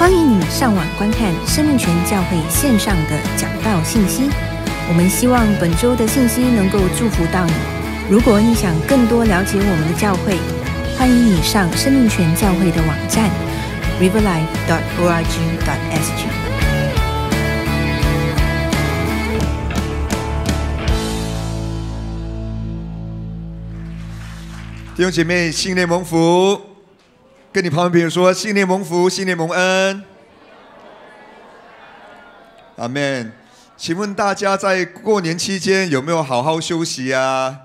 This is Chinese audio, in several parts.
欢迎你上网观看生命权教会线上的讲道信息。我们希望本周的信息能够祝福到你。如果你想更多了解我们的教会，欢迎你上生命权教会的网站：riverlife.org.sg。弟兄姐妹，新年蒙福！跟你旁边说，新年蒙福，新年蒙恩，阿门。请问大家在过年期间有没有好好休息啊？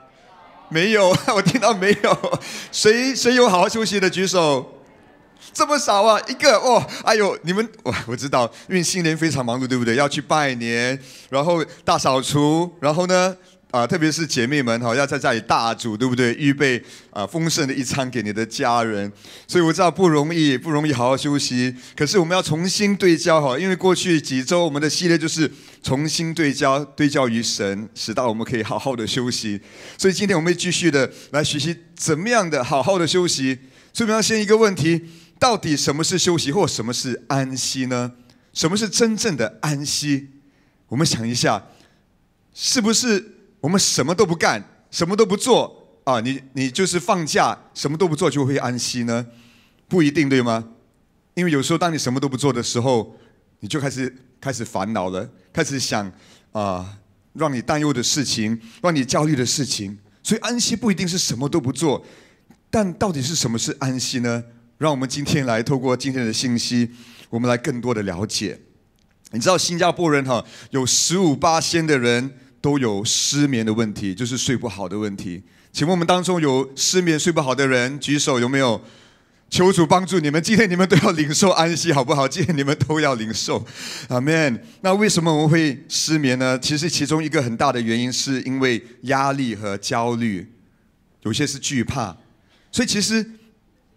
没有，我听到没有？谁谁有好好休息的举手？这么少啊，一个哦，哎呦，你们哇，我知道，因为新年非常忙碌，对不对？要去拜年，然后大扫除，然后呢？啊，特别是姐妹们哈，要在家里大煮，对不对？预备啊，丰盛的一餐给你的家人。所以我知道不容易，不容易，好好休息。可是我们要重新对焦哈，因为过去几周我们的系列就是重新对焦，对焦于神，使到我们可以好好的休息。所以今天我们会继续的来学习怎么样的好好的休息。们要先一个问题，到底什么是休息或什么是安息呢？什么是真正的安息？我们想一下，是不是？我们什么都不干，什么都不做啊！你你就是放假什么都不做就会安息呢？不一定，对吗？因为有时候当你什么都不做的时候，你就开始开始烦恼了，开始想啊，让你担忧的事情，让你焦虑的事情。所以安息不一定是什么都不做，但到底是什么是安息呢？让我们今天来透过今天的信息，我们来更多的了解。你知道新加坡人哈，有十五八仙的人。都有失眠的问题，就是睡不好的问题。请问我们当中有失眠睡不好的人举手，有没有？求主帮助你们。今天你们都要领受安息，好不好？今天你们都要领受，阿门。那为什么我们会失眠呢？其实其中一个很大的原因是因为压力和焦虑，有些是惧怕。所以其实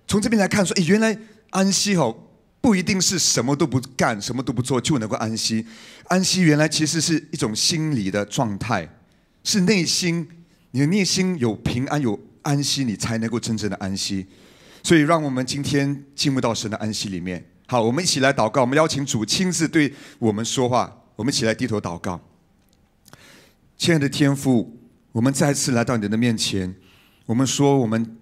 从这边来看，说，诶，原来安息哦。不一定是什么都不干，什么都不做就能够安息。安息原来其实是一种心理的状态，是内心你的内心有平安有安息，你才能够真正的安息。所以，让我们今天进入到神的安息里面。好，我们一起来祷告，我们邀请主亲自对我们说话。我们一起来低头祷告，亲爱的天父，我们再次来到你的面前，我们说我们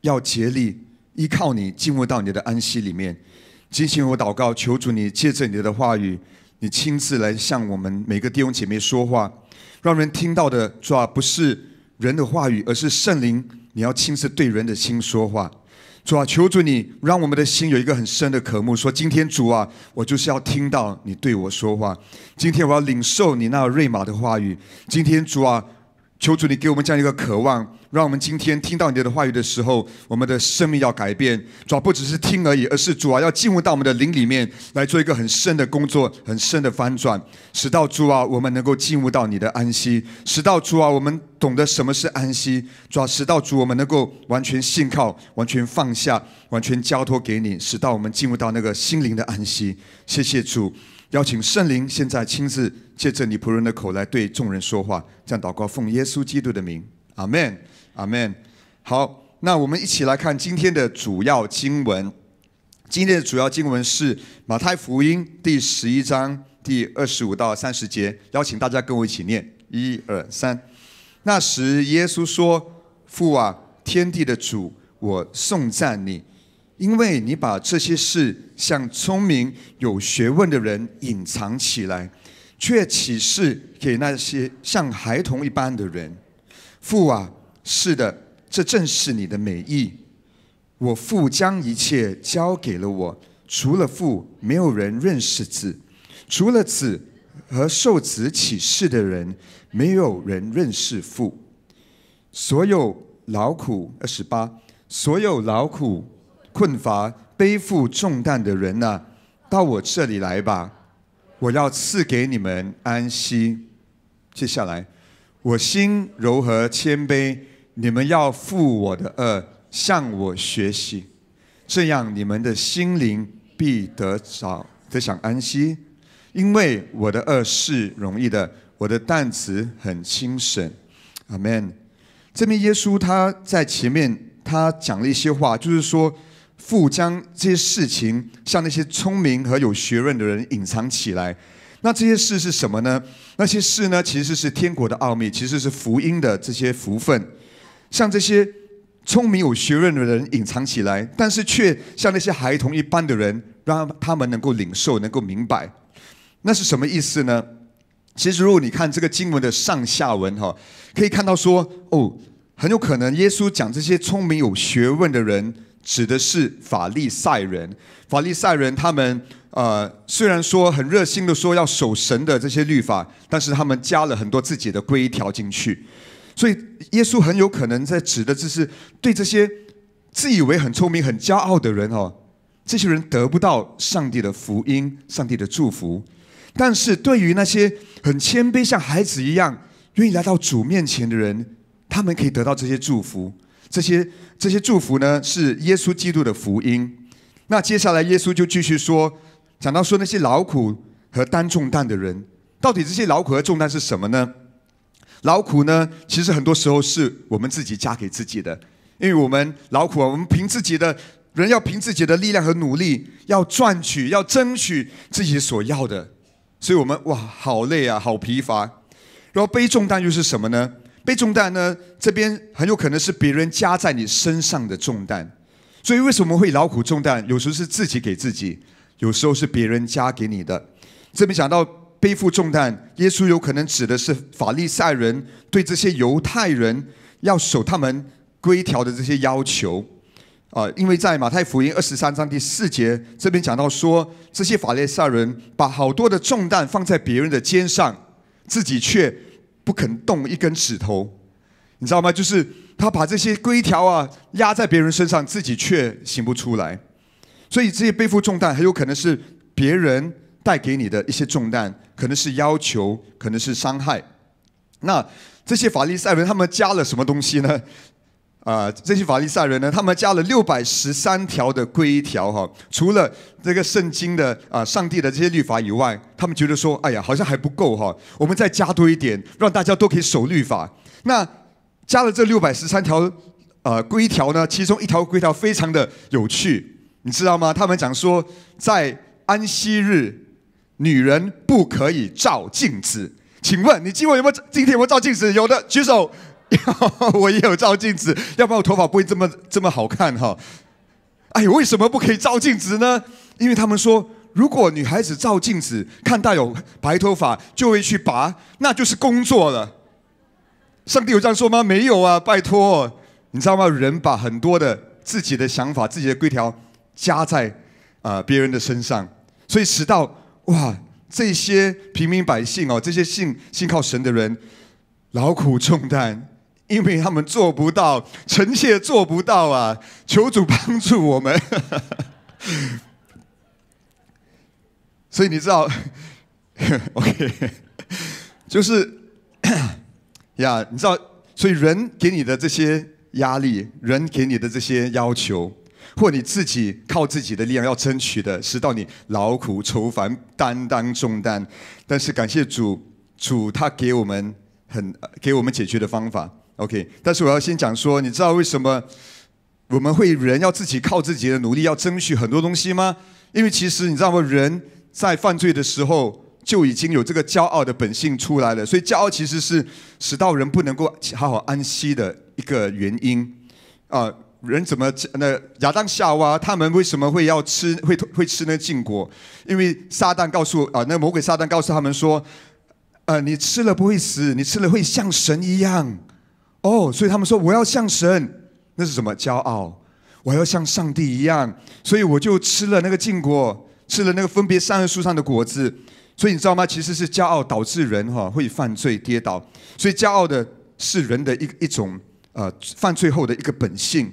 要竭力依靠你，进入到你的安息里面。进行我祷告，求主你借着你的话语，你亲自来向我们每个弟兄姐妹说话，让人听到的主啊，不是人的话语，而是圣灵。你要亲自对人的心说话，主啊，求主你让我们的心有一个很深的渴慕，说今天主啊，我就是要听到你对我说话，今天我要领受你那瑞玛的话语，今天主啊。求主，你给我们这样一个渴望，让我们今天听到你的话语的时候，我们的生命要改变。主要不只是听而已，而是主啊要进入到我们的灵里面，来做一个很深的工作，很深的翻转。使到主啊，我们能够进入到你的安息；使到主啊，我们懂得什么是安息。主啊，使到主，我们能够完全信靠，完全放下，完全交托给你，使到我们进入到那个心灵的安息。谢谢主。邀请圣灵现在亲自借着你仆人的口来对众人说话，这样祷告奉耶稣基督的名，阿门，阿门。好，那我们一起来看今天的主要经文。今天的主要经文是马太福音第十一章第二十五到三十节。邀请大家跟我一起念，一二三。那时耶稣说：“父啊，天地的主，我颂赞你。”因为你把这些事向聪明有学问的人隐藏起来，却启示给那些像孩童一般的人。父啊，是的，这正是你的美意。我父将一切交给了我，除了父，没有人认识子；除了子和受子启示的人，没有人认识父。所有劳苦二十八，所有劳苦。困乏、背负重担的人呢，到我这里来吧，我要赐给你们安息。接下来，我心柔和谦卑，你们要负我的恶，向我学习，这样你们的心灵必得早得享安息，因为我的恶是容易的，我的担子很轻省。阿门。这边耶稣他在前面他讲了一些话，就是说。父将这些事情向那些聪明和有学问的人隐藏起来，那这些事是什么呢？那些事呢，其实是天国的奥秘，其实是福音的这些福分。像这些聪明有学问的人隐藏起来，但是却像那些孩童一般的人，让他们能够领受，能够明白。那是什么意思呢？其实，如果你看这个经文的上下文哈，可以看到说，哦，很有可能耶稣讲这些聪明有学问的人。指的是法利赛人，法利赛人他们呃，虽然说很热心的说要守神的这些律法，但是他们加了很多自己的规条进去，所以耶稣很有可能在指的就是对这些自以为很聪明、很骄傲的人哦，这些人得不到上帝的福音、上帝的祝福，但是对于那些很谦卑、像孩子一样愿意来到主面前的人，他们可以得到这些祝福。这些这些祝福呢，是耶稣基督的福音。那接下来，耶稣就继续说，讲到说那些劳苦和担重担的人，到底这些劳苦和重担是什么呢？劳苦呢，其实很多时候是我们自己加给自己的，因为我们劳苦，我们凭自己的人要凭自己的力量和努力，要赚取，要争取自己所要的，所以我们哇，好累啊，好疲乏。然后背重担又是什么呢？背重担呢？这边很有可能是别人加在你身上的重担，所以为什么会劳苦重担？有时候是自己给自己，有时候是别人加给你的。这边讲到背负重担，耶稣有可能指的是法利赛人对这些犹太人要守他们规条的这些要求啊。因为在马太福音二十三章第四节，这边讲到说，这些法利赛人把好多的重担放在别人的肩上，自己却。不肯动一根指头，你知道吗？就是他把这些规条啊压在别人身上，自己却行不出来。所以这些背负重担，很有可能是别人带给你的一些重担，可能是要求，可能是伤害。那这些法利赛人他们加了什么东西呢？啊，这些法利赛人呢，他们加了六百十三条的规条哈，除了这个圣经的啊，上帝的这些律法以外，他们觉得说，哎呀，好像还不够哈，我们再加多一点，让大家都可以守律法。那加了这六百十三条呃规条呢，其中一条规条非常的有趣，你知道吗？他们讲说，在安息日，女人不可以照镜子。请问你今晚有没有？今天有没有照镜子？有的，举手。我也有照镜子，要不然我头发不会这么这么好看哈。哎，为什么不可以照镜子呢？因为他们说，如果女孩子照镜子看到有白头发，就会去拔，那就是工作了。上帝有这样说吗？没有啊，拜托，你知道吗？人把很多的自己的想法、自己的规条加在啊别人的身上，所以使到哇，这些平民百姓哦，这些信信靠神的人劳苦重担。因为他们做不到，臣妾做不到啊！求主帮助我们。所以你知道，OK，就是 呀，你知道，所以人给你的这些压力，人给你的这些要求，或你自己靠自己的力量要争取的，直到你劳苦愁烦，担当重担。但是感谢主，主他给我们很给我们解决的方法。OK，但是我要先讲说，你知道为什么我们会人要自己靠自己的努力要争取很多东西吗？因为其实你知道吗？人在犯罪的时候就已经有这个骄傲的本性出来了，所以骄傲其实是使到人不能够好好安息的一个原因啊。人怎么那亚当夏娃他们为什么会要吃会会吃那禁果？因为撒旦告诉啊那魔鬼撒旦告诉他们说，呃，你吃了不会死，你吃了会像神一样。哦，所以他们说我要像神，那是什么？骄傲！我要像上帝一样，所以我就吃了那个禁果，吃了那个分别善恶树上的果子。所以你知道吗？其实是骄傲导致人哈会犯罪跌倒。所以骄傲的是人的一一种呃犯罪后的一个本性，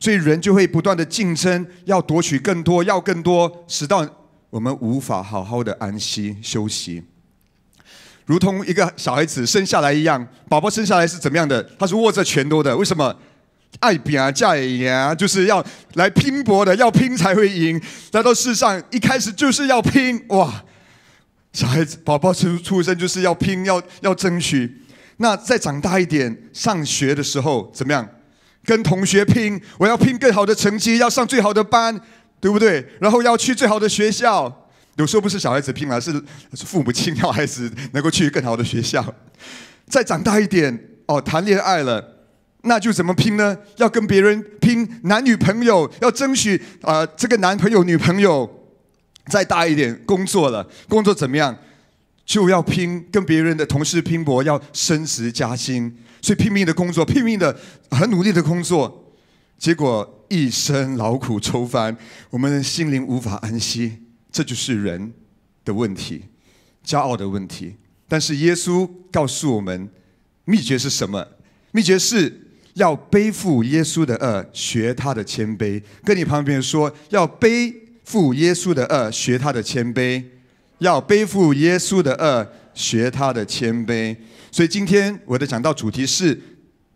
所以人就会不断的竞争，要夺取更多，要更多，使到我们无法好好的安息休息。如同一个小孩子生下来一样，宝宝生下来是怎么样的？他是握着拳头的，为什么？爱拼啊，嫁也啊，就是要来拼搏的，要拼才会赢。来到世上一开始就是要拼哇！小孩子宝宝出出生就是要拼，要要争取。那再长大一点，上学的时候怎么样？跟同学拼，我要拼更好的成绩，要上最好的班，对不对？然后要去最好的学校。有时候不是小孩子拼了，是是父母亲要孩子能够去更好的学校。再长大一点，哦，谈恋爱了，那就怎么拼呢？要跟别人拼男女朋友，要争取啊，这个男朋友女朋友。再大一点，工作了，工作怎么样？就要拼跟别人的同事拼搏，要升职加薪，所以拼命的工作，拼命的很努力的工作，结果一身劳苦愁烦，我们的心灵无法安息。这就是人的问题，骄傲的问题。但是耶稣告诉我们，秘诀是什么？秘诀是要背负耶稣的恶，学他的谦卑。跟你旁边说，要背负耶稣的恶，学他的谦卑；要背负耶稣的恶，学他的谦卑。所以今天我的讲道主题是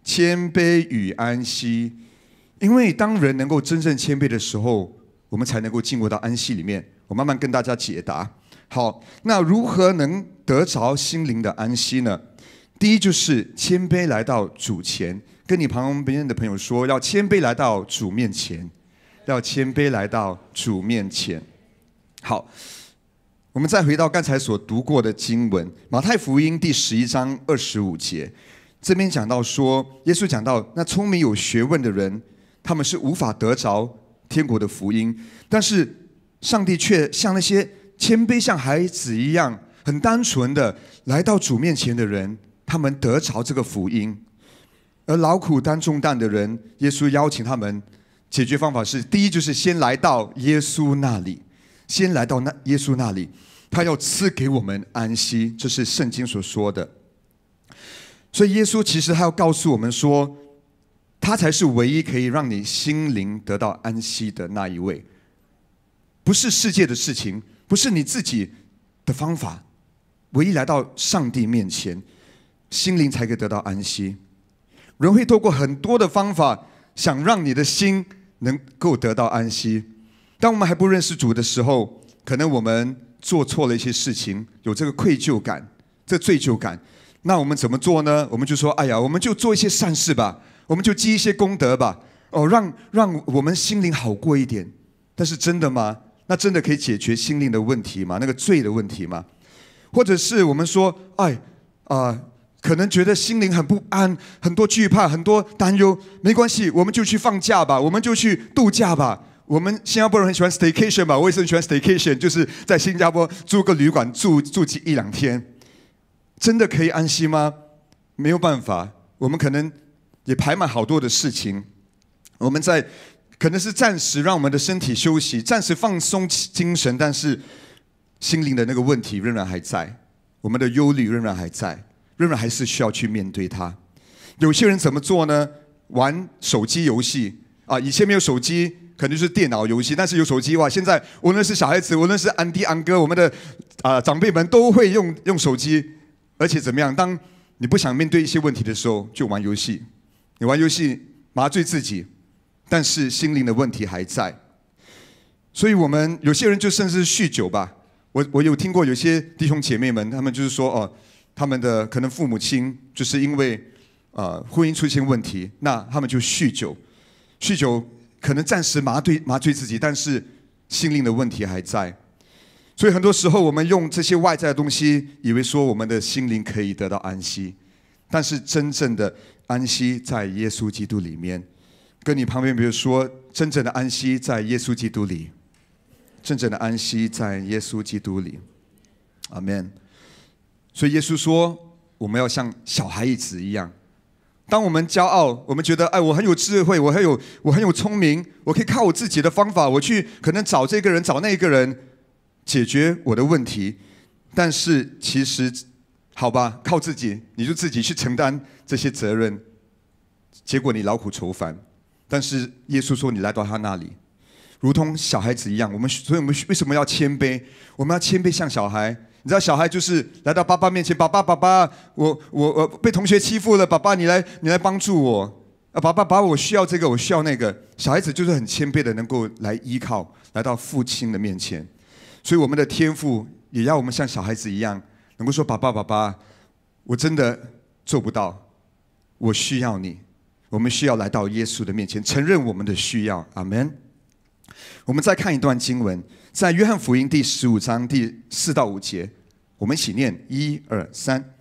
谦卑与安息，因为当人能够真正谦卑的时候，我们才能够进入到安息里面。我慢慢跟大家解答。好，那如何能得着心灵的安息呢？第一，就是谦卑来到主前，跟你旁边的朋友说，要谦卑来到主面前，要谦卑来到主面前。好，我们再回到刚才所读过的经文，《马太福音》第十一章二十五节，这边讲到说，耶稣讲到，那聪明有学问的人，他们是无法得着天国的福音，但是。上帝却像那些谦卑、像孩子一样很单纯的来到主面前的人，他们得着这个福音；而劳苦担重担的人，耶稣邀请他们，解决方法是：第一，就是先来到耶稣那里，先来到那耶稣那里，他要赐给我们安息，这是圣经所说的。所以，耶稣其实他要告诉我们说，他才是唯一可以让你心灵得到安息的那一位。不是世界的事情，不是你自己的方法，唯一来到上帝面前，心灵才可以得到安息。人会透过很多的方法，想让你的心能够得到安息。当我们还不认识主的时候，可能我们做错了一些事情，有这个愧疚感、这罪疚感，那我们怎么做呢？我们就说：“哎呀，我们就做一些善事吧，我们就积一些功德吧，哦，让让我们心灵好过一点。”但是真的吗？那真的可以解决心灵的问题吗？那个罪的问题吗？或者是我们说，哎啊，可能觉得心灵很不安，很多惧怕，很多担忧。没关系，我们就去放假吧，我们就去度假吧。我们新加坡人很喜欢 staycation 吧，我也很喜欢 staycation，就是在新加坡租个旅馆住住几一两天。真的可以安息吗？没有办法，我们可能也排满好多的事情，我们在。可能是暂时让我们的身体休息，暂时放松精神，但是心灵的那个问题仍然还在，我们的忧虑仍然还在，仍然还是需要去面对它。有些人怎么做呢？玩手机游戏啊！以前没有手机，可能是电脑游戏，但是有手机哇！现在无论是小孩子，无论是安迪、安哥，我们的啊长辈们都会用用手机，而且怎么样？当你不想面对一些问题的时候，就玩游戏。你玩游戏麻醉自己。但是心灵的问题还在，所以我们有些人就甚至酗酒吧。我我有听过有些弟兄姐妹们，他们就是说哦，他们的可能父母亲就是因为呃婚姻出现问题，那他们就酗酒。酗酒可能暂时麻醉麻醉自己，但是心灵的问题还在。所以很多时候我们用这些外在的东西，以为说我们的心灵可以得到安息，但是真正的安息在耶稣基督里面。跟你旁边，比如说，真正的安息在耶稣基督里，真正的安息在耶稣基督里，阿门。所以耶稣说，我们要像小孩子一样。当我们骄傲，我们觉得哎，我很有智慧，我很有我很有聪明，我可以靠我自己的方法，我去可能找这个人，找那个人解决我的问题。但是其实，好吧，靠自己，你就自己去承担这些责任，结果你劳苦愁烦。但是耶稣说：“你来到他那里，如同小孩子一样。我们所以，我们为什么要谦卑？我们要谦卑，像小孩。你知道，小孩就是来到爸爸面前，爸爸，爸爸，我我我被同学欺负了，爸爸，你来，你来帮助我。啊，爸爸，爸爸，我需要这个，我需要那个。小孩子就是很谦卑的，能够来依靠，来到父亲的面前。所以，我们的天赋也要我们像小孩子一样，能够说：爸爸，爸爸，我真的做不到，我需要你。”我们需要来到耶稣的面前，承认我们的需要。阿门。我们再看一段经文，在约翰福音第十五章第四到五节，我们一起念：一二三，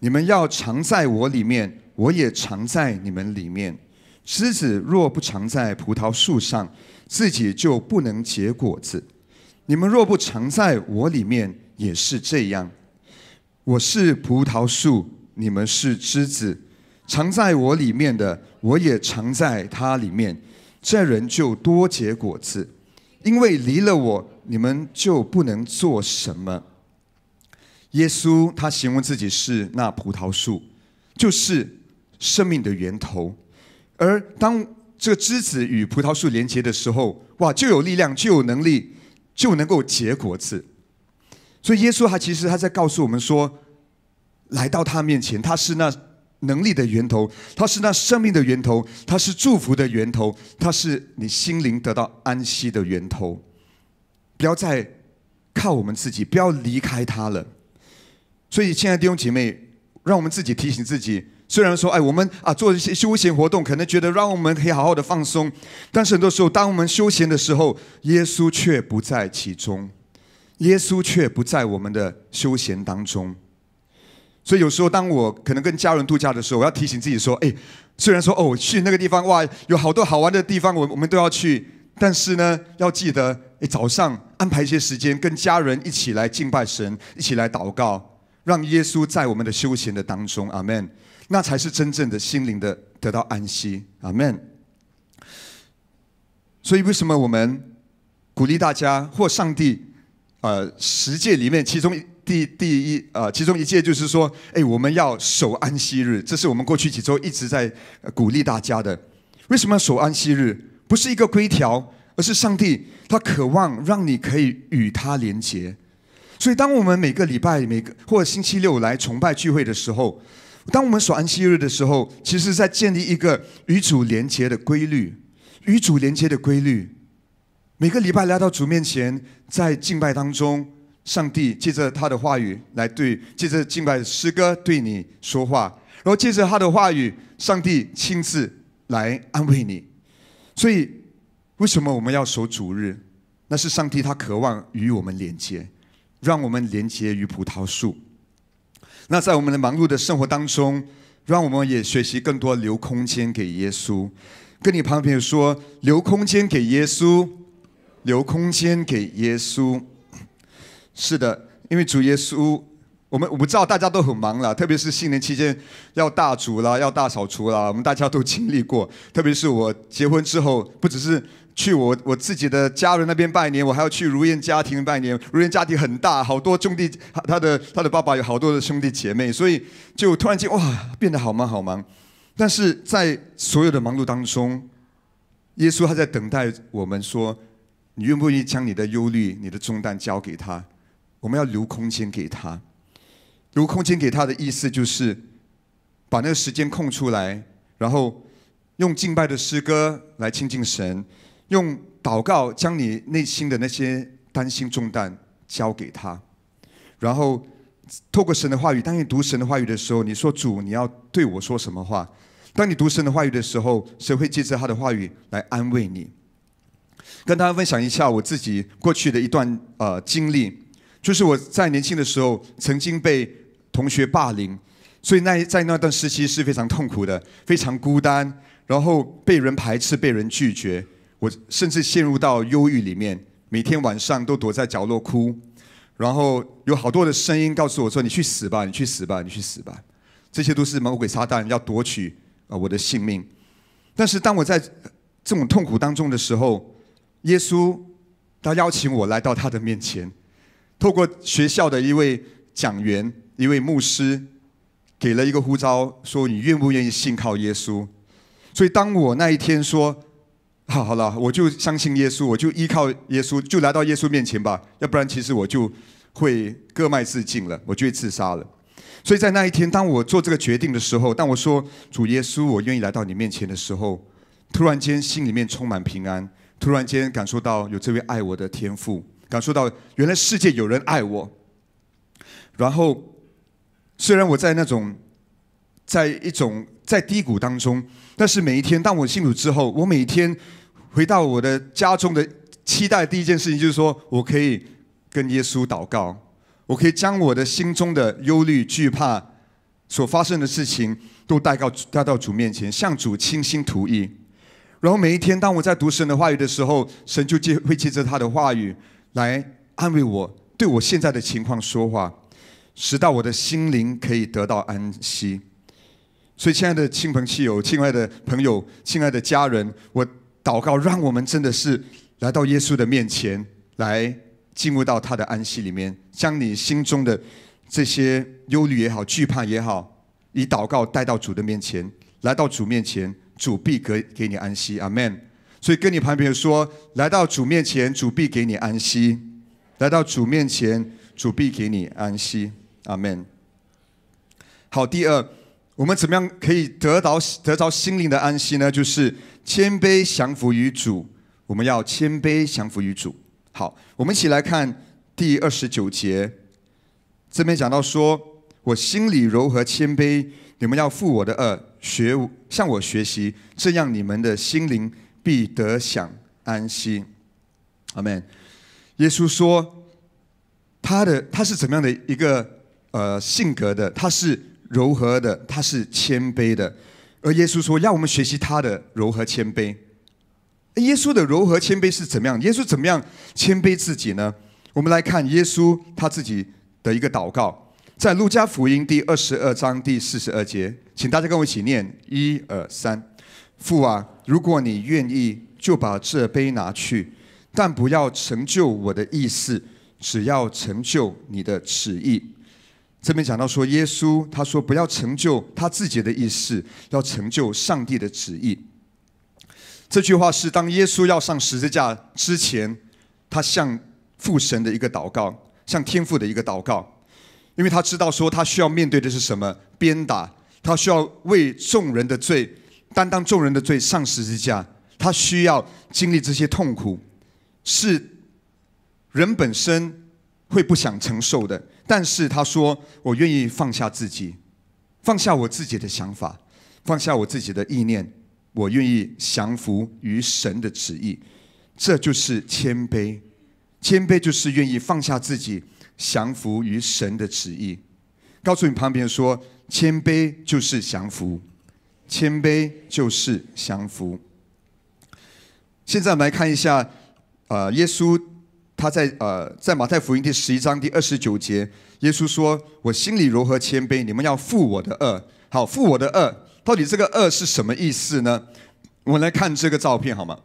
你们要常在我里面，我也常在你们里面。枝子若不常在葡萄树上，自己就不能结果子；你们若不常在我里面，也是这样。我是葡萄树，你们是枝子。藏在我里面的，我也藏在他里面，这人就多结果子，因为离了我，你们就不能做什么。耶稣他形容自己是那葡萄树，就是生命的源头，而当这个枝子与葡萄树连接的时候，哇，就有力量，就有能力，就能够结果子。所以耶稣他其实他在告诉我们说，来到他面前，他是那。能力的源头，它是那生命的源头，它是祝福的源头，它是你心灵得到安息的源头。不要再靠我们自己，不要离开它了。所以，亲爱的弟兄姐妹，让我们自己提醒自己：虽然说，哎，我们啊做一些休闲活动，可能觉得让我们可以好好的放松，但是很多时候，当我们休闲的时候，耶稣却不在其中，耶稣却不在我们的休闲当中。所以有时候，当我可能跟家人度假的时候，我要提醒自己说：“哎，虽然说哦，去那个地方哇，有好多好玩的地方，我我们都要去。但是呢，要记得，哎，早上安排一些时间，跟家人一起来敬拜神，一起来祷告，让耶稣在我们的休闲的当中，阿门。那才是真正的心灵的得到安息，阿门。所以，为什么我们鼓励大家或上帝，呃，十诫里面其中一？”第第一啊，其中一戒就是说，哎，我们要守安息日，这是我们过去几周一直在鼓励大家的。为什么要守安息日？不是一个规条，而是上帝他渴望让你可以与他连结。所以，当我们每个礼拜每个或者星期六来崇拜聚会的时候，当我们守安息日的时候，其实在建立一个与主连结的规律，与主连结的规律。每个礼拜来到主面前，在敬拜当中。上帝借着他的话语来对借着敬拜诗歌对你说话，然后借着他的话语，上帝亲自来安慰你。所以，为什么我们要守主日？那是上帝他渴望与我们连接，让我们连接于葡萄树。那在我们的忙碌的生活当中，让我们也学习更多留空间给耶稣。跟你旁边说，留空间给耶稣，留空间给耶稣。是的，因为主耶稣，我们我不知道大家都很忙了，特别是新年期间要大煮啦，要大扫除啦，我们大家都经历过。特别是我结婚之后，不只是去我我自己的家人那边拜年，我还要去如燕家庭拜年。如燕家庭很大，好多兄弟他的他的爸爸有好多的兄弟姐妹，所以就突然间哇变得好忙好忙。但是在所有的忙碌当中，耶稣还在等待我们说：你愿不愿意将你的忧虑、你的重担交给他？我们要留空间给他，留空间给他的意思就是把那个时间空出来，然后用敬拜的诗歌来亲近神，用祷告将你内心的那些担心重担交给他，然后透过神的话语，当你读神的话语的时候，你说主你要对我说什么话？当你读神的话语的时候，神会借着他的话语来安慰你。跟大家分享一下我自己过去的一段呃经历。就是我在年轻的时候，曾经被同学霸凌，所以那在那段时期是非常痛苦的，非常孤单，然后被人排斥、被人拒绝，我甚至陷入到忧郁里面，每天晚上都躲在角落哭，然后有好多的声音告诉我说：“你去死吧，你去死吧，你去死吧！”这些都是魔鬼撒旦要夺取啊我的性命。但是当我在这种痛苦当中的时候，耶稣他邀请我来到他的面前。透过学校的一位讲员，一位牧师，给了一个呼召，说：“你愿不愿意信靠耶稣？”所以，当我那一天说：“好了，我就相信耶稣，我就依靠耶稣，就来到耶稣面前吧。”要不然，其实我就会割脉自尽了，我就会自杀了。所以在那一天，当我做这个决定的时候，当我说：“主耶稣，我愿意来到你面前”的时候，突然间心里面充满平安，突然间感受到有这位爱我的天父。感受到原来世界有人爱我，然后虽然我在那种在一种在低谷当中，但是每一天当我信主之后，我每天回到我的家中的期待，第一件事情就是说我可以跟耶稣祷告，我可以将我的心中的忧虑、惧怕、所发生的事情都带到带到主面前，向主倾心吐意。然后每一天当我在读神的话语的时候，神就接会接着他的话语。来安慰我，对我现在的情况说话，使到我的心灵可以得到安息。所以，亲爱的亲朋戚友，亲爱的朋友，亲爱的家人，我祷告，让我们真的是来到耶稣的面前，来进入到他的安息里面，将你心中的这些忧虑也好、惧怕也好，以祷告带到主的面前，来到主面前，主必给给你安息。阿门。所以跟你旁边的说，来到主面前，主必给你安息；来到主面前，主必给你安息。阿门。好，第二，我们怎么样可以得到得到心灵的安息呢？就是谦卑降服于主。我们要谦卑降服于主。好，我们一起来看第二十九节，这边讲到说：“我心里柔和谦卑，你们要负我的恶，学向我学习，这样你们的心灵。”必得享安息阿门。耶稣说，他的他是怎么样的一个呃性格的？他是柔和的，他是谦卑的。而耶稣说，让我们学习他的柔和谦卑。耶稣的柔和谦卑是怎么样？耶稣怎么样谦卑自己呢？我们来看耶稣他自己的一个祷告，在路加福音第二十二章第四十二节，请大家跟我一起念：一二三，父啊。如果你愿意，就把这杯拿去，但不要成就我的意思，只要成就你的旨意。这边讲到说，耶稣他说不要成就他自己的意思，要成就上帝的旨意。这句话是当耶稣要上十字架之前，他向父神的一个祷告，向天父的一个祷告，因为他知道说他需要面对的是什么鞭打，他需要为众人的罪。担当众人的罪、上十字架，他需要经历这些痛苦，是人本身会不想承受的。但是他说：“我愿意放下自己，放下我自己的想法，放下我自己的意念，我愿意降服于神的旨意。”这就是谦卑。谦卑就是愿意放下自己，降服于神的旨意。告诉你旁边说：“谦卑就是降服。”谦卑就是降服。现在我们来看一下，呃，耶稣他在呃在马太福音第十一章第二十九节，耶稣说：“我心里如何谦卑，你们要负我的恶。”好，负我的恶，到底这个恶是什么意思呢？我们来看这个照片好吗？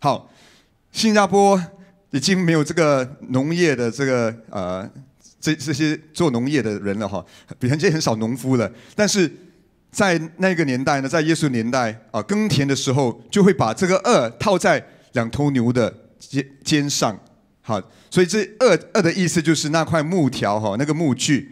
好，新加坡已经没有这个农业的这个呃，这这些做农业的人了哈，比人家很少农夫了，但是。在那个年代呢，在耶稣年代啊，耕田的时候就会把这个轭套在两头牛的肩肩上，好，所以这轭轭的意思就是那块木条哈，那个木具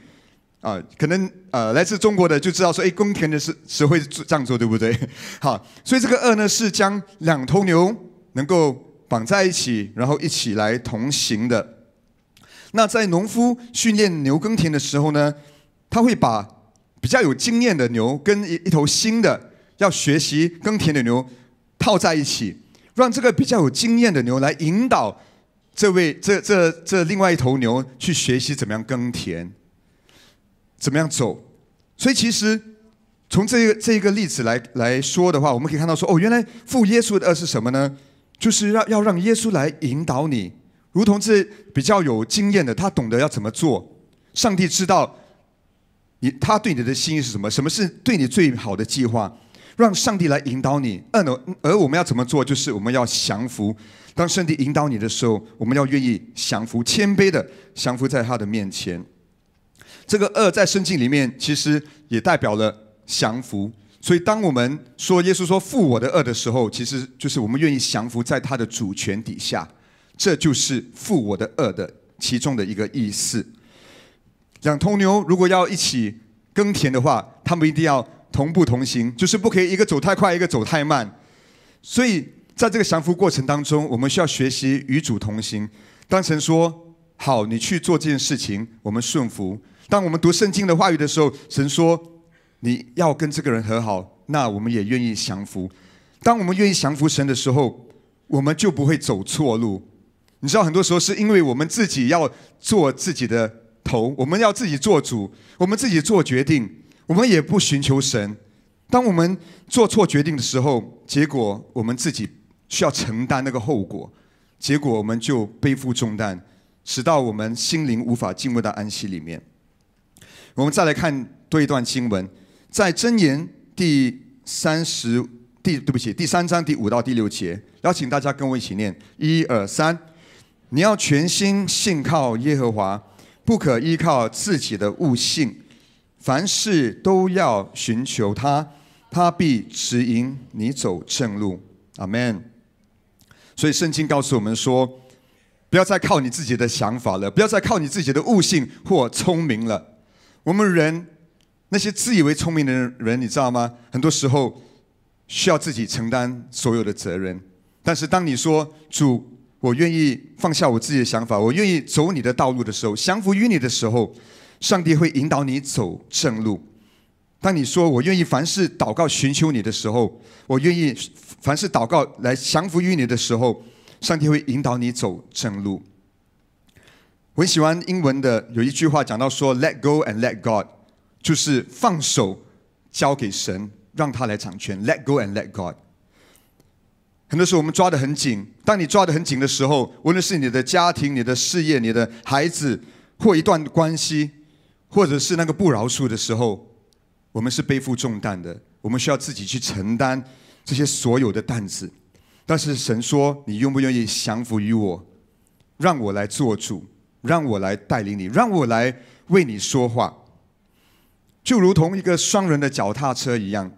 啊，可能呃来自中国的就知道说，哎，耕田的是词会这样做对不对？好，所以这个轭呢是将两头牛能够绑在一起，然后一起来同行的。那在农夫训练牛耕田的时候呢，他会把。比较有经验的牛跟一一头新的要学习耕田的牛套在一起，让这个比较有经验的牛来引导这位这这这另外一头牛去学习怎么样耕田，怎么样走。所以其实从这个这一个例子来来说的话，我们可以看到说哦，原来负耶稣的是什么呢？就是要要让耶稣来引导你，如同这比较有经验的，他懂得要怎么做。上帝知道。你他对你的心意是什么？什么是对你最好的计划？让上帝来引导你。而呢，而我们要怎么做？就是我们要降服。当上帝引导你的时候，我们要愿意降服，谦卑的降服在他的面前。这个“恶”在圣经里面其实也代表了降服。所以，当我们说耶稣说“负我的恶”的时候，其实就是我们愿意降服在他的主权底下。这就是“负我的恶”的其中的一个意思。两头牛如果要一起耕田的话，他们一定要同步同行，就是不可以一个走太快，一个走太慢。所以，在这个降服过程当中，我们需要学习与主同行。当神说“好，你去做这件事情”，我们顺服；当我们读圣经的话语的时候，神说“你要跟这个人和好”，那我们也愿意降服。当我们愿意降服神的时候，我们就不会走错路。你知道，很多时候是因为我们自己要做自己的。头，我们要自己做主，我们自己做决定，我们也不寻求神。当我们做错决定的时候，结果我们自己需要承担那个后果，结果我们就背负重担，直到我们心灵无法进入到安息里面。我们再来看多一段经文，在箴言第三十第对不起第三章第五到第六节，邀请大家跟我一起念：一二三，你要全心信靠耶和华。不可依靠自己的悟性，凡事都要寻求他，他必指引你走正路。阿门。所以圣经告诉我们说，不要再靠你自己的想法了，不要再靠你自己的悟性或聪明了。我们人那些自以为聪明的人，你知道吗？很多时候需要自己承担所有的责任。但是当你说主，我愿意放下我自己的想法，我愿意走你的道路的时候，降服于你的时候，上帝会引导你走正路。当你说我愿意凡事祷告寻求你的时候，我愿意凡事祷告来降服于你的时候，上帝会引导你走正路。我很喜欢英文的有一句话讲到说 “Let go and let God”，就是放手交给神，让他来掌权。“Let go and let God”。很多时候我们抓得很紧，当你抓得很紧的时候，无论是你的家庭、你的事业、你的孩子，或一段关系，或者是那个不饶恕的时候，我们是背负重担的，我们需要自己去承担这些所有的担子。但是神说：“你愿不愿意降服于我，让我来做主，让我来带领你，让我来为你说话？”就如同一个双人的脚踏车一样，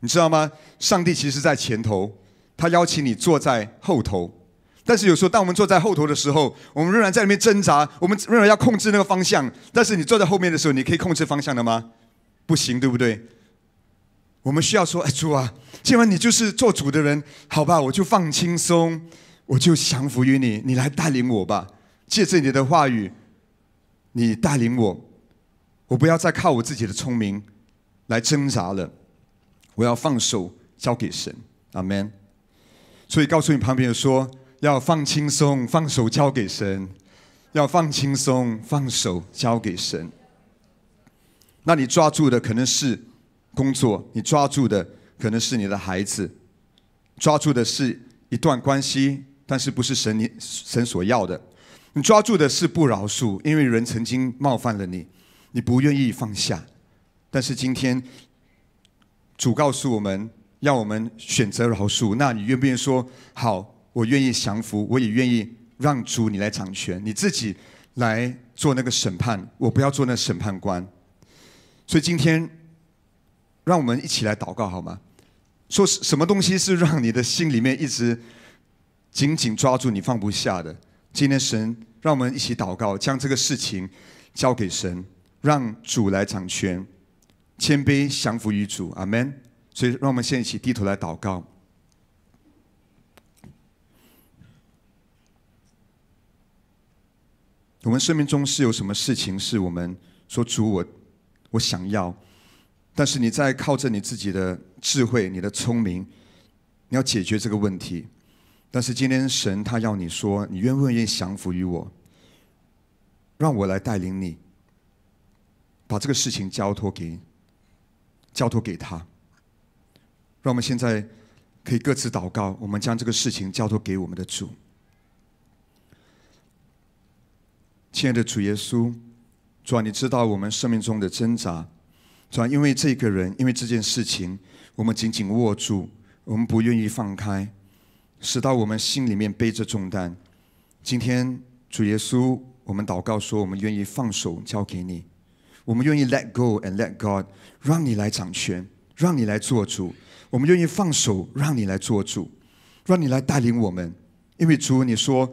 你知道吗？上帝其实在前头。他邀请你坐在后头，但是有时候当我们坐在后头的时候，我们仍然在里面挣扎，我们仍然要控制那个方向。但是你坐在后面的时候，你可以控制方向了吗？不行，对不对？我们需要说：“主啊，既然你就是做主的人，好吧，我就放轻松，我就降服于你，你来带领我吧。借着你的话语，你带领我，我不要再靠我自己的聪明来挣扎了，我要放手交给神。”阿门。所以，告诉你旁边的说，要放轻松，放手交给神；要放轻松，放手交给神。那你抓住的可能是工作，你抓住的可能是你的孩子，抓住的是一段关系，但是不是神你神所要的？你抓住的是不饶恕，因为人曾经冒犯了你，你不愿意放下。但是今天，主告诉我们。让我们选择饶恕。那你愿不愿意说好？我愿意降服，我也愿意让主你来掌权，你自己来做那个审判，我不要做那审判官。所以今天，让我们一起来祷告好吗？说什么东西是让你的心里面一直紧紧抓住、你放不下的？今天神让我们一起祷告，将这个事情交给神，让主来掌权，谦卑降服于主。阿门。所以，让我们先一起低头来祷告。我们生命中是有什么事情，是我们说主，我我想要，但是你在靠着你自己的智慧、你的聪明，你要解决这个问题。但是今天神他要你说，你愿不愿意降服于我？让我来带领你，把这个事情交托给，交托给他。让我们现在可以各自祷告，我们将这个事情交托给我们的主。亲爱的主耶稣，主啊，你知道我们生命中的挣扎，主啊，因为这个人，因为这件事情，我们紧紧握住，我们不愿意放开，使到我们心里面背着重担。今天主耶稣，我们祷告说，我们愿意放手交给你，我们愿意 let go and let God，让你来掌权，让你来做主。我们愿意放手，让你来做主，让你来带领我们。因为主，你说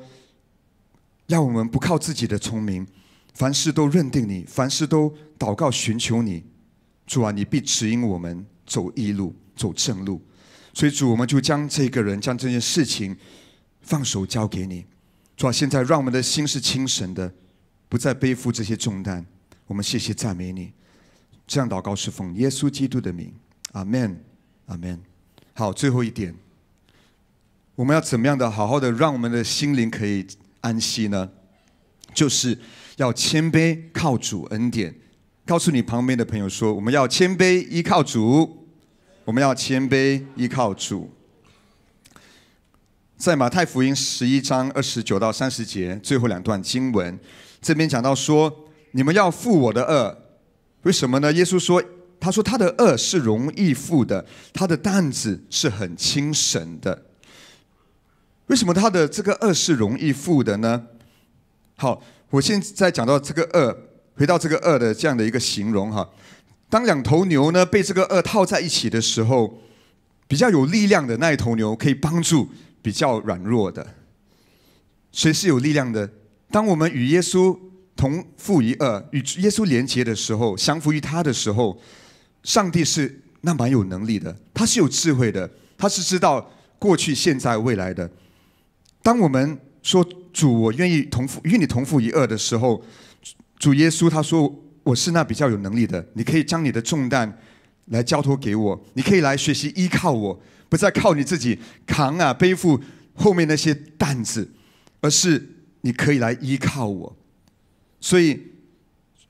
要我们不靠自己的聪明，凡事都认定你，凡事都祷告寻求你。主啊，你必指引我们走义路，走正路。所以主，我们就将这个人，将这件事情，放手交给你。主啊，现在让我们的心是清神的，不再背负这些重担。我们谢谢赞美你。这样祷告是奉耶稣基督的名，阿门。阿门。好，最后一点，我们要怎么样的好好的，让我们的心灵可以安息呢？就是要谦卑，靠主恩典。告诉你旁边的朋友说，我们要谦卑，依靠主。我们要谦卑，依靠主。在马太福音十一章二十九到三十节，最后两段经文，这边讲到说，你们要负我的恶，为什么呢？耶稣说。他说：“他的恶是容易负的，他的担子是很轻省的。为什么他的这个恶是容易负的呢？好，我现在讲到这个恶，回到这个恶的这样的一个形容哈。当两头牛呢被这个恶套在一起的时候，比较有力量的那一头牛可以帮助比较软弱的。谁是有力量的？当我们与耶稣同负一恶，与耶稣连结的时候，降服于他的时候。”上帝是那蛮有能力的，他是有智慧的，他是知道过去、现在、未来的。当我们说主，我愿意同父与你同父一二的时候，主耶稣他说我是那比较有能力的，你可以将你的重担来交托给我，你可以来学习依靠我，不再靠你自己扛啊背负后面那些担子，而是你可以来依靠我。所以，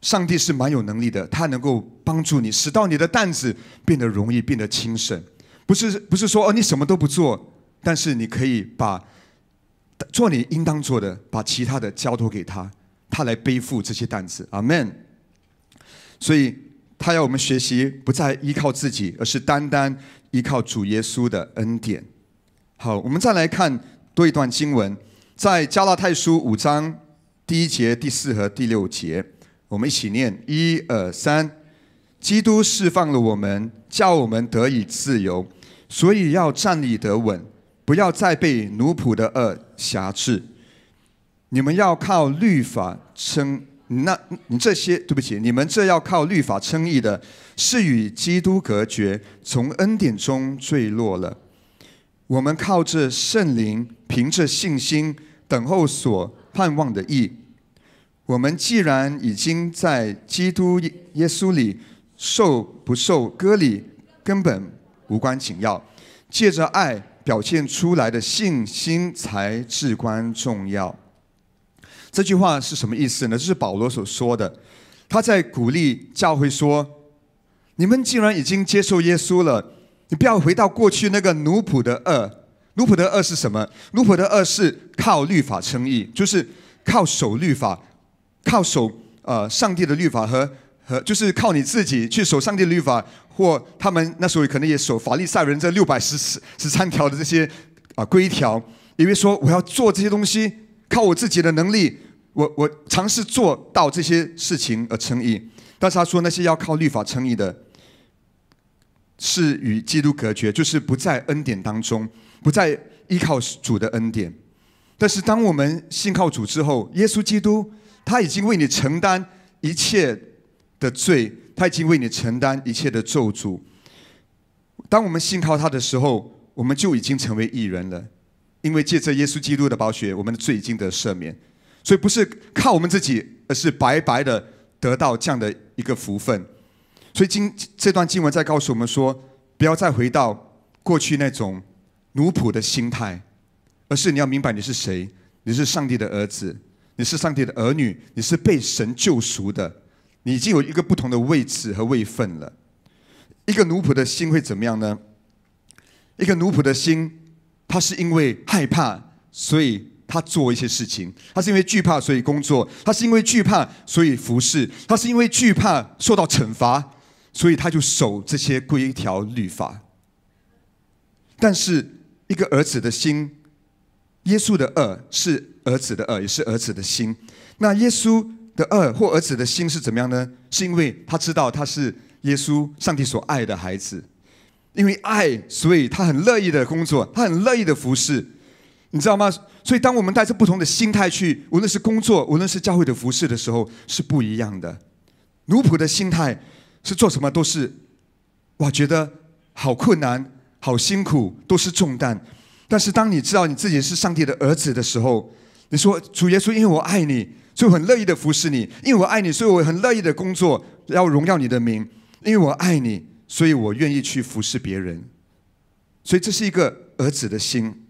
上帝是蛮有能力的，他能够。帮助你，使到你的担子变得容易，变得轻省。不是不是说哦，你什么都不做，但是你可以把做你应当做的，把其他的交托给他，他来背负这些担子。阿门。所以他要我们学习，不再依靠自己，而是单单依靠主耶稣的恩典。好，我们再来看多一段经文，在加拉太书五章第一节、第四和第六节，我们一起念，一二三。基督释放了我们，叫我们得以自由，所以要站立得稳，不要再被奴仆的恶辖制。你们要靠律法称那这些对不起，你们这要靠律法称义的，是与基督隔绝，从恩典中坠落了。我们靠着圣灵，凭着信心等候所盼望的义。我们既然已经在基督耶稣里。受不受割礼根本无关紧要，借着爱表现出来的信心才至关重要。这句话是什么意思呢？这是保罗所说的，他在鼓励教会说：“你们既然已经接受耶稣了，你不要回到过去那个奴仆的二。”奴仆的二是什么？奴仆的二是靠律法称义，就是靠守律法，靠守呃上帝的律法和。和就是靠你自己去守上帝律法，或他们那时候可能也守法利赛人这六百十十十三条的这些啊规条，以为说我要做这些东西，靠我自己的能力，我我尝试做到这些事情而成义。但是他说那些要靠律法成义的，是与基督隔绝，就是不在恩典当中，不在依靠主的恩典。但是当我们信靠主之后，耶稣基督他已经为你承担一切。的罪，他已经为你承担一切的咒诅。当我们信靠他的时候，我们就已经成为一人了，因为借着耶稣基督的宝血，我们的罪已经得赦免。所以不是靠我们自己，而是白白的得到这样的一个福分。所以今这段经文在告诉我们说，不要再回到过去那种奴仆的心态，而是你要明白你是谁，你是上帝的儿子，你是上帝的儿女，你是被神救赎的。已经有一个不同的位置和位分了。一个奴仆的心会怎么样呢？一个奴仆的心，他是因为害怕，所以他做一些事情；他是因为惧怕，所以工作；他是因为惧怕，所以服侍；他是因为惧怕受到惩罚，所以他就守这些规条律法。但是一个儿子的心，耶稣的恶是儿子的恶，也是儿子的心。那耶稣。的二或儿子的心是怎么样呢？是因为他知道他是耶稣、上帝所爱的孩子，因为爱，所以他很乐意的工作，他很乐意的服侍，你知道吗？所以当我们带着不同的心态去，无论是工作，无论是教会的服侍的时候，是不一样的。奴仆的心态是做什么都是，我觉得好困难、好辛苦，都是重担。但是当你知道你自己是上帝的儿子的时候，你说主耶稣，因为我爱你。就很乐意的服侍你，因为我爱你，所以我很乐意的工作，要荣耀你的名。因为我爱你，所以我愿意去服侍别人。所以这是一个儿子的心，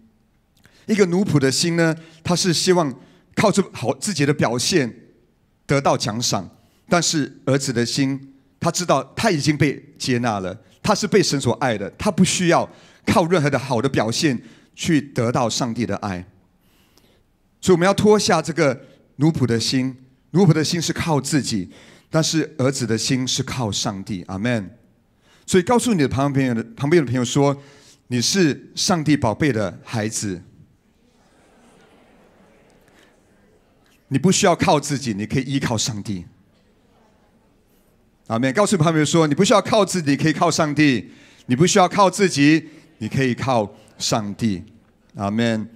一个奴仆的心呢？他是希望靠着好自己的表现得到奖赏。但是儿子的心，他知道他已经被接纳了，他是被神所爱的，他不需要靠任何的好的表现去得到上帝的爱。所以我们要脱下这个。奴仆的心，奴仆的心是靠自己，但是儿子的心是靠上帝。阿门。所以告诉你的旁边朋友的，旁边的朋友说，你是上帝宝贝的孩子，你不需要靠自己，你可以依靠上帝。阿门。告诉旁边说，你不需要靠自己，可以靠上帝。你不需要靠自己，你可以靠上帝。阿门。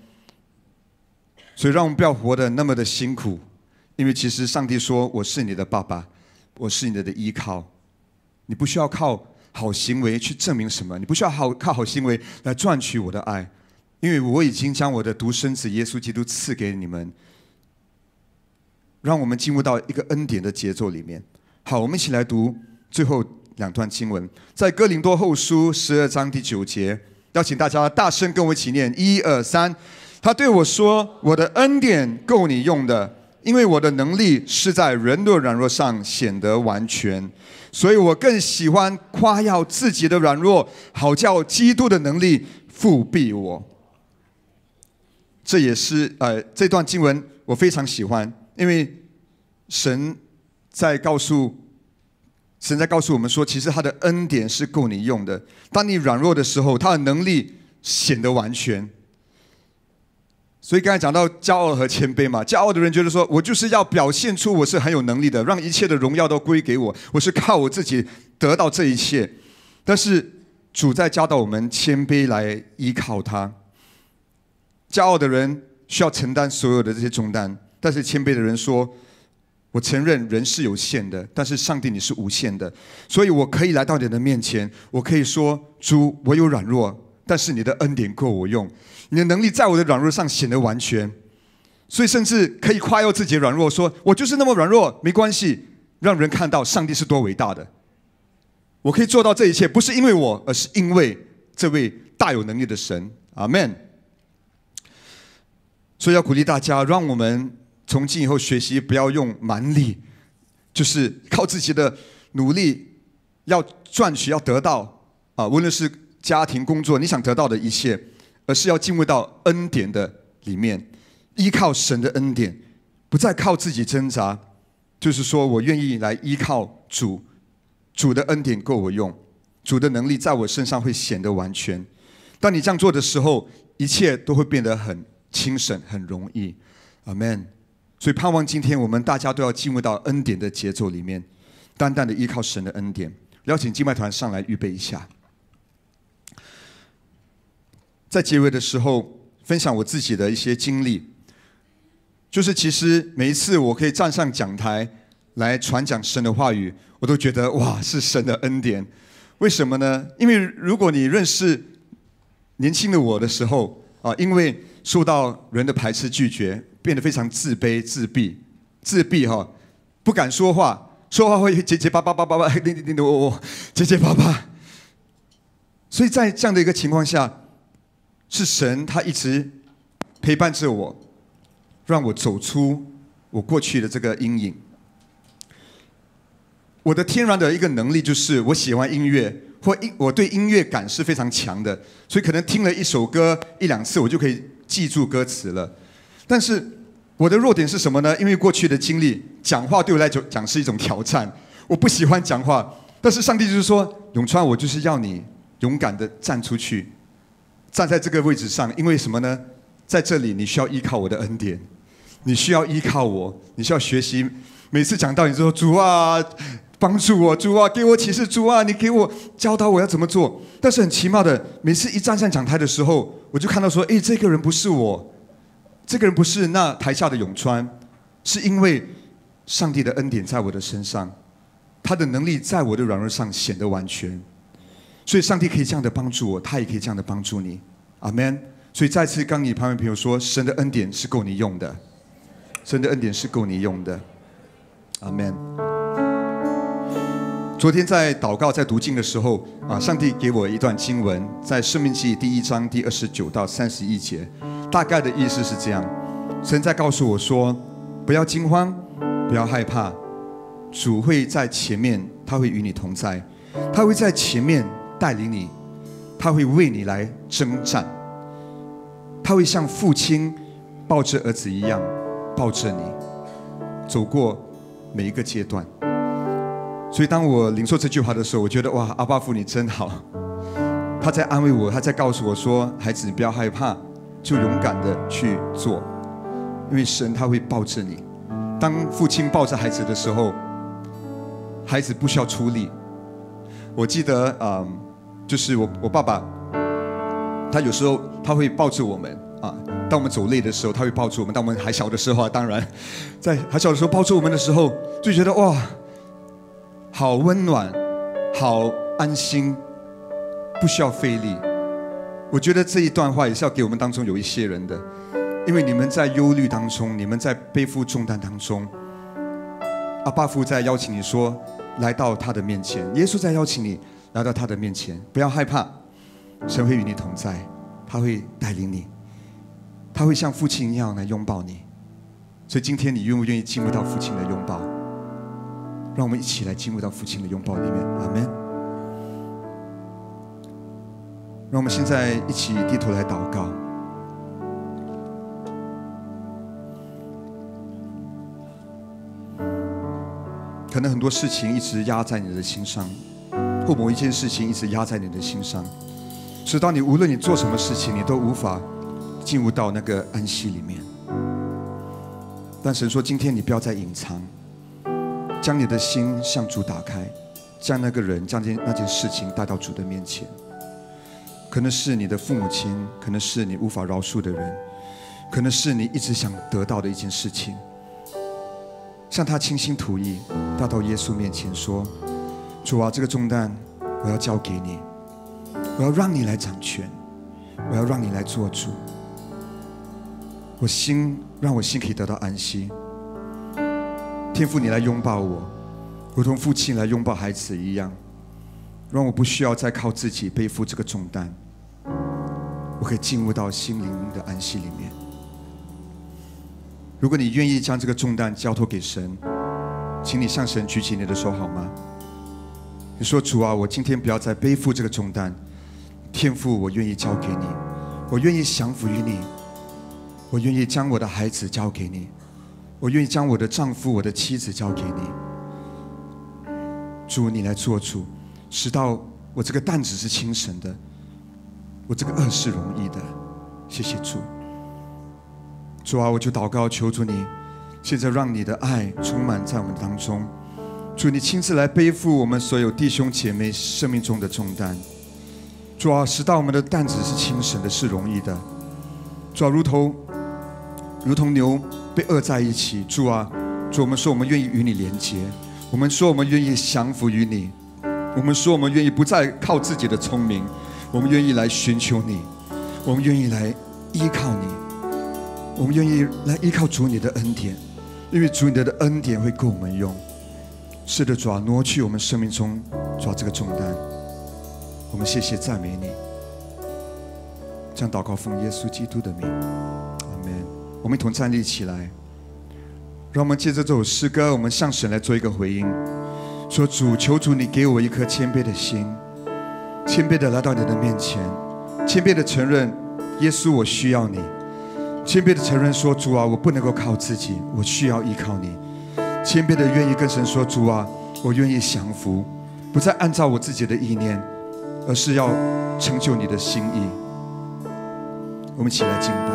所以，让我们不要活得那么的辛苦，因为其实上帝说：“我是你的爸爸，我是你的依靠，你不需要靠好行为去证明什么，你不需要靠靠好行为来赚取我的爱，因为我已经将我的独生子耶稣基督赐给你们，让我们进入到一个恩典的节奏里面。好，我们一起来读最后两段经文，在哥林多后书十二章第九节，邀请大家大声跟我一起念：一二三。他对我说：“我的恩典够你用的，因为我的能力是在人的软弱上显得完全，所以我更喜欢夸耀自己的软弱，好叫基督的能力复辟我。”这也是呃，这段经文我非常喜欢，因为神在告诉神在告诉我们说，其实他的恩典是够你用的。当你软弱的时候，他的能力显得完全。所以刚才讲到骄傲和谦卑嘛，骄傲的人觉得说我就是要表现出我是很有能力的，让一切的荣耀都归给我，我是靠我自己得到这一切。但是主在教导我们谦卑来依靠他。骄傲的人需要承担所有的这些重担，但是谦卑的人说：“我承认人是有限的，但是上帝你是无限的，所以我可以来到你的面前，我可以说主，我有软弱。”但是你的恩典够我用，你的能力在我的软弱上显得完全，所以甚至可以夸耀自己软弱，说我就是那么软弱，没关系，让人看到上帝是多伟大的。我可以做到这一切，不是因为我，而是因为这位大有能力的神，阿门。所以要鼓励大家，让我们从今以后学习，不要用蛮力，就是靠自己的努力要赚取，要得到啊，无论是。家庭工作，你想得到的一切，而是要进入到恩典的里面，依靠神的恩典，不再靠自己挣扎。就是说我愿意来依靠主，主的恩典够我用，主的能力在我身上会显得完全。当你这样做的时候，一切都会变得很轻省，很容易。阿门。所以盼望今天我们大家都要进入到恩典的节奏里面，单单的依靠神的恩典。邀请敬拜团上来预备一下。在结尾的时候，分享我自己的一些经历，就是其实每一次我可以站上讲台来传讲神的话语，我都觉得哇，是神的恩典。为什么呢？因为如果你认识年轻的我的时候啊，因为受到人的排斥拒绝，变得非常自卑、自闭、自闭哈，不敢说话，说话会结结巴巴、巴巴巴、叮叮叮叮，哦哦，结结巴巴。所以在这样的一个情况下。是神，他一直陪伴着我，让我走出我过去的这个阴影。我的天然的一个能力就是我喜欢音乐，或音我对音乐感是非常强的，所以可能听了一首歌一两次，我就可以记住歌词了。但是我的弱点是什么呢？因为过去的经历，讲话对我来讲讲是一种挑战，我不喜欢讲话。但是上帝就是说，永川，我就是要你勇敢的站出去。站在这个位置上，因为什么呢？在这里你需要依靠我的恩典，你需要依靠我，你需要学习。每次讲到你之后，主啊，帮助我，主啊，给我启示，主啊，你给我教导我要怎么做。但是很奇妙的，每次一站上讲台的时候，我就看到说，诶，这个人不是我，这个人不是。那台下的永川，是因为上帝的恩典在我的身上，他的能力在我的软弱上显得完全。所以上帝可以这样的帮助我，他也可以这样的帮助你，阿门。所以再次刚你旁边朋友说，神的恩典是够你用的，神的恩典是够你用的，阿门。昨天在祷告在读经的时候啊，上帝给我一段经文，在生命记第一章第二十九到三十一节，大概的意思是这样，神在告诉我说，不要惊慌，不要害怕，主会在前面，他会与你同在，他会在前面。带领你，他会为你来征战，他会像父亲抱着儿子一样抱着你，走过每一个阶段。所以当我领受这句话的时候，我觉得哇，阿爸父你真好，他在安慰我，他在告诉我说，孩子你不要害怕，就勇敢的去做，因为神他会抱着你。当父亲抱着孩子的时候，孩子不需要出力。我记得啊。就是我，我爸爸，他有时候他会抱住我们啊，当我们走累的时候，他会抱住我们；当我们还小的时候，当然，在还小的时候抱住我们的时候，就觉得哇，好温暖，好安心，不需要费力。我觉得这一段话也是要给我们当中有一些人的，因为你们在忧虑当中，你们在背负重担当中，阿爸父在邀请你说，来到他的面前；耶稣在邀请你。来到他的面前，不要害怕，神会与你同在，他会带领你，他会像父亲一样来拥抱你。所以今天你愿不愿意进入到父亲的拥抱？让我们一起来进入到父亲的拥抱里面，阿门。让我们现在一起低头来祷告。可能很多事情一直压在你的心上。或某一件事情一直压在你的心上，直到你无论你做什么事情，你都无法进入到那个安息里面。但神说：“今天你不要再隐藏，将你的心向主打开，将那个人、将件那件事情带到主的面前。可能是你的父母亲，可能是你无法饶恕的人，可能是你一直想得到的一件事情，向他倾心吐意，带到耶稣面前说。”主啊，这个重担我要交给你，我要让你来掌权，我要让你来做主。我心让我心可以得到安息，天父，你来拥抱我，如同父亲来拥抱孩子一样，让我不需要再靠自己背负这个重担，我可以进入到心灵的安息里面。如果你愿意将这个重担交托给神，请你向神举起你的手，好吗？你说：“主啊，我今天不要再背负这个重担，天赋我愿意交给你，我愿意降服于你，我愿意将我的孩子交给你，我愿意将我的丈夫、我的妻子交给你。主，你来做主，直到我这个担子是轻省的，我这个恶是容易的。谢谢主，主啊，我就祷告求主你，现在让你的爱充满在我们当中。”主，你亲自来背负我们所有弟兄姐妹生命中的重担。主啊，使到我们的担子是轻省的，是容易的。主啊，如同如同牛被饿在一起。主啊，主，我们说我们愿意与你连接，我们说我们愿意降服于你，我们说我们愿意不再靠自己的聪明，我们愿意来寻求你，我们愿意来依靠你，我们愿意来依靠主你的恩典，因为主你的恩典会够我们用。试着抓挪去我们生命中抓这个重担，我们谢谢赞美你，将祷告奉耶稣基督的名，阿门。我们一同站立起来，让我们借着这首诗歌，我们向神来做一个回应，说主求主你给我一颗谦卑的心，谦卑的来到你的面前，谦卑的承认耶稣我需要你，谦卑的承认说主啊我不能够靠自己，我需要依靠你。谦卑的愿意跟神说：“主啊，我愿意降服，不再按照我自己的意念，而是要成就你的心意。”我们起来敬拜。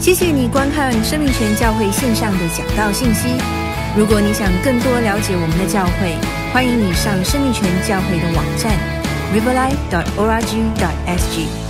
谢谢你观看生命权教会线上的讲道信息。如果你想更多了解我们的教会，欢迎你上生命权教会的网站：riverlife.org.sg。